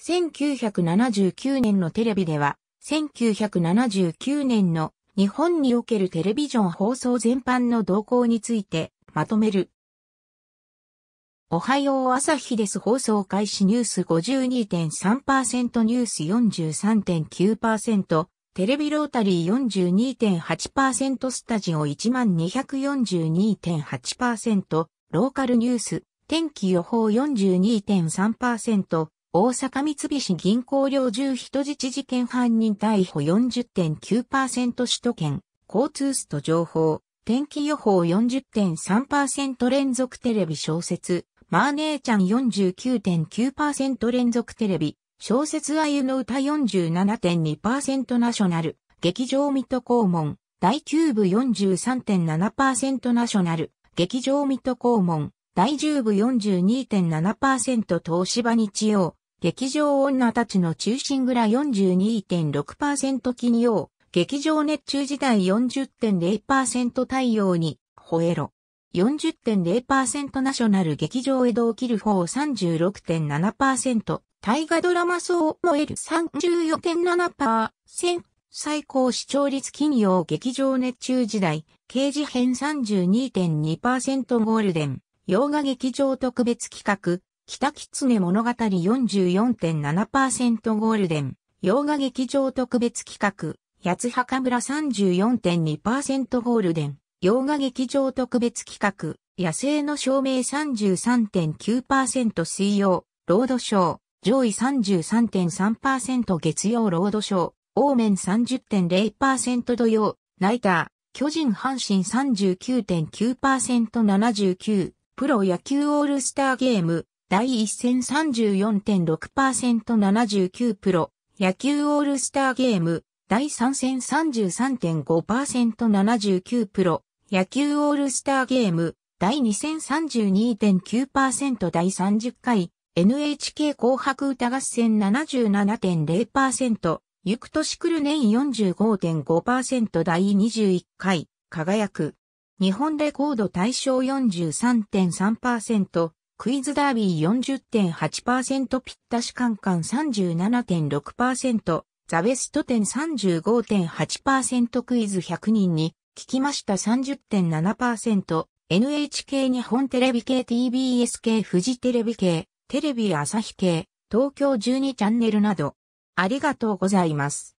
1979年のテレビでは、1979年の日本におけるテレビジョン放送全般の動向についてまとめる。おはよう朝日です放送開始ニュース52.3%ニュース43.9%テレビロータリー42.8%スタジオ1242.8%ローカルニュース天気予報42.3%大阪三菱銀行領住人質事件犯人逮捕40.9%首都圏、交通スト情報、天気予報40.3%連続テレビ小説、マーネーちゃん49.9%連続テレビ、小説あゆの歌47.2%ナショナル、劇場水戸公門、第9部43.7%ナショナル、劇場水戸公門、第10部42.7%東芝日曜、劇場女たちの中心ぐら42.6%金曜、劇場熱中時代40.0%太陽に、吠えろ。40.0%ナショナル劇場江戸を切る方36.7%、大河ドラマそう燃える34.7%、最高視聴率金曜劇場熱中時代、刑事編32.2%ゴールデン、洋画劇場特別企画、北ネ物語44.7%ゴールデン、洋画劇場特別企画、八墓村34.2%ゴールデン、洋画劇場特別企画、野生の証明33.9%水曜、ロードショー、上位33.3%月曜ロードショー、オーメン30.0%土曜、ナイター、巨人阪神 39.9%79、プロ野球オールスターゲーム、第1戦 34.6%79 プロ、野球オールスターゲーム、第3戦 33.5%79 プロ、野球オールスターゲーム、第2戦32.9%第30回、NHK 紅白歌合戦77.0%、行く年来る年45.5%第21回、輝く。日本レコード大賞43.3%、クイズダービー40.8%ぴったしカンカン37.6%、ザベスト10 35.8%クイズ100人に聞きました30.7%、NHK 日本テレビ系 TBS 系フジテレビ系、テレビ朝日系、東京12チャンネルなど、ありがとうございます。